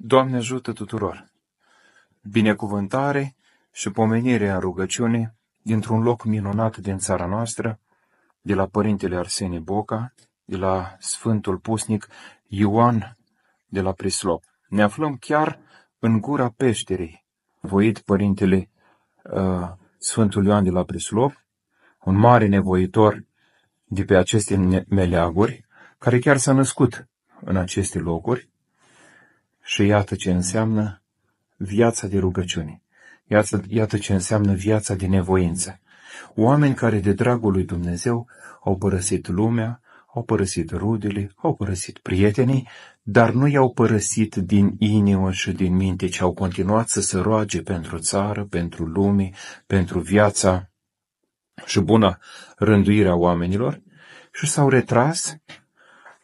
Doamne ajută tuturor! Binecuvântare și pomenire în rugăciune dintr-un loc minunat din țara noastră, de la Părintele Arsenie Boca, de la Sfântul Pusnic Ioan de la Prislop. Ne aflăm chiar în gura peșterii, voit Părintele uh, Sfântul Ioan de la Prislop, un mare nevoitor de pe aceste meleaguri, care chiar s-a născut în aceste locuri, și iată ce înseamnă viața de rugăciune. Iată, iată ce înseamnă viața de nevoință. Oameni care de dragul lui Dumnezeu au părăsit lumea, au părăsit rudele, au părăsit prietenii, dar nu i-au părăsit din inimă și din minte, ci au continuat să se roage pentru țară, pentru lume, pentru viața și bună rânduirea oamenilor și s-au retras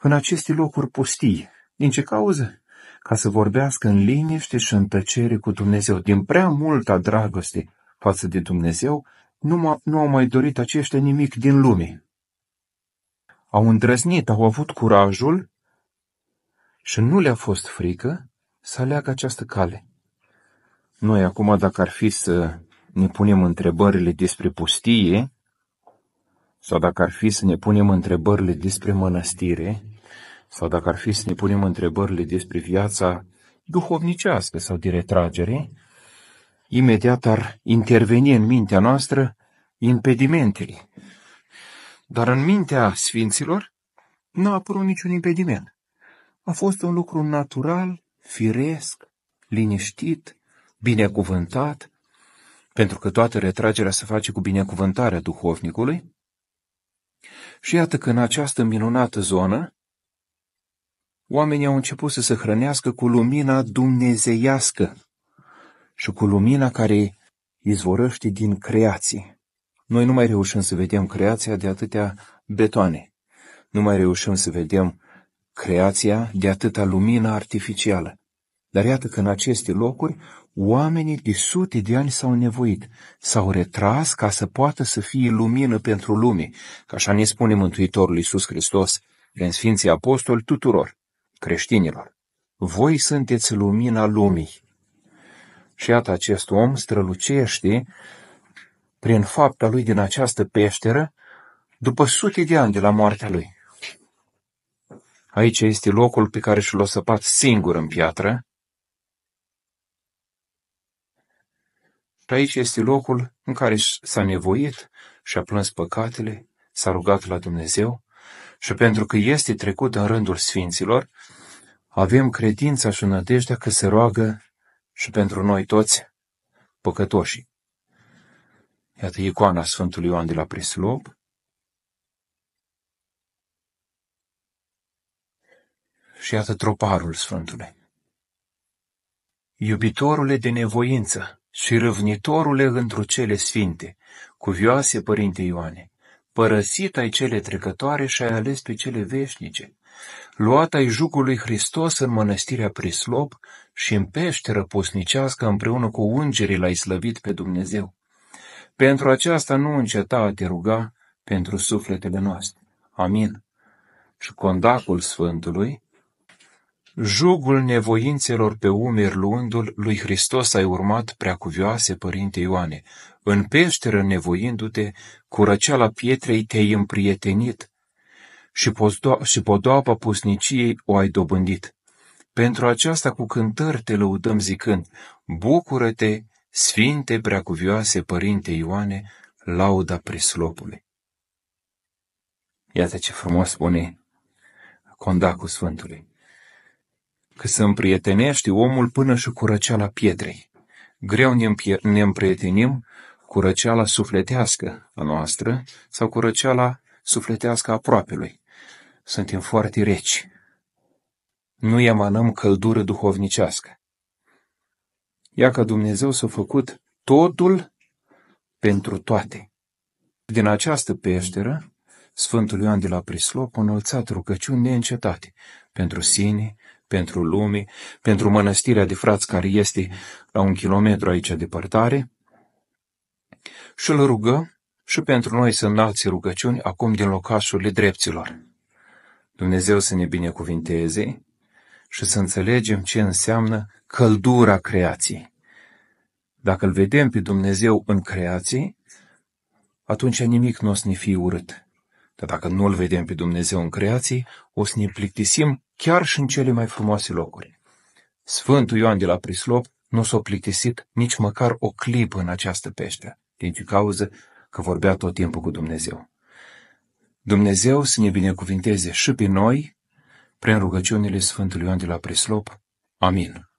în aceste locuri pustii. Din ce cauză? ca să vorbească în liniște și în tăcere cu Dumnezeu. Din prea multă dragoste față de Dumnezeu, nu, nu au mai dorit aceștia nimic din lume. Au îndrăznit, au avut curajul și nu le-a fost frică să aleagă această cale. Noi acum, dacă ar fi să ne punem întrebările despre pustie, sau dacă ar fi să ne punem întrebările despre mănăstire, sau dacă ar fi să ne punem întrebările despre viața duhovnicească sau de retragere, imediat ar interveni în mintea noastră impedimentele. Dar în mintea sfinților nu a apărut niciun impediment. A fost un lucru natural, firesc, liniștit, binecuvântat, pentru că toată retragerea se face cu binecuvântarea duhovnicului. Și iată că în această minunată zonă, oamenii au început să se hrănească cu lumina dumnezeiască și cu lumina care izvorăște din creație. Noi nu mai reușim să vedem creația de atâtea betoane. Nu mai reușim să vedem creația de atâta lumină artificială. Dar iată că în aceste locuri oamenii de sute de ani s-au nevoit, s-au retras ca să poată să fie lumină pentru lume, ca așa ne spune Mântuitorul Iisus Hristos, prin Sfinții Apostoli tuturor creștinilor, voi sunteți lumina lumii. Și iată, acest om strălucește prin fapta lui din această peșteră după sute de ani de la moartea lui. Aici este locul pe care și l-a săpat singur în piatră. aici este locul în care s-a nevoit și a plâns păcatele, s-a rugat la Dumnezeu și pentru că este trecut în rândul sfinților, avem credința și nădejdea că se roagă și pentru noi toți păcătoși. Iată icoana Sfântului Ioan de la Preslob. Și iată troparul Sfântului. Iubitorule de nevoință și râvnitorule întru cele sfinte, cuvioase Părinte Ioane, Părăsit ai cele trecătoare și ai ales pe cele veșnice. Luat ai jucul lui Hristos în mănăstirea Prislop și în peșteră pusnicească împreună cu ungerii l-ai slăvit pe Dumnezeu. Pentru aceasta nu înceta a te ruga pentru sufletele noastre. Amin. Și condacul Sfântului, jugul nevoințelor pe umeri luându-l lui Hristos ai urmat preacuvioase, Părinte Ioane, în peșteră nevoindu-te, curăceala pietrei te-ai împrietenit și, pozdo- și podoaba pusniciei o ai dobândit. Pentru aceasta cu cântări te lăudăm zicând, bucură-te, Sfinte preacuvioase Părinte Ioane, lauda preslopului. Iată ce frumos spune Condacul Sfântului că se împrietenește omul până și cu răceala pietrei. Greu ne, împrietenim cu răceala sufletească a noastră sau cu răceala sufletească a aproapelui. Suntem foarte reci. Nu emanăm căldură duhovnicească. Ia că Dumnezeu s-a făcut totul pentru toate. Din această peșteră, Sfântul Ioan de la Prislop a înălțat rugăciuni neîncetate pentru sine, pentru lume, pentru mănăstirea de frați care este la un kilometru aici departare, și îl rugăm și pentru noi să înalți rugăciuni acum din locașurile dreptilor. Dumnezeu să ne binecuvinteze și să înțelegem ce înseamnă căldura creației. Dacă îl vedem pe Dumnezeu în creație, atunci nimic nu o să ne fie urât. Dar dacă nu îl vedem pe Dumnezeu în creații, o să ne plictisim chiar și în cele mai frumoase locuri. Sfântul Ioan de la Prislop nu s-a plictisit nici măcar o clipă în această peșteră, din ce cauză că vorbea tot timpul cu Dumnezeu. Dumnezeu să ne binecuvinteze și pe noi prin rugăciunile Sfântului Ioan de la Prislop. Amin.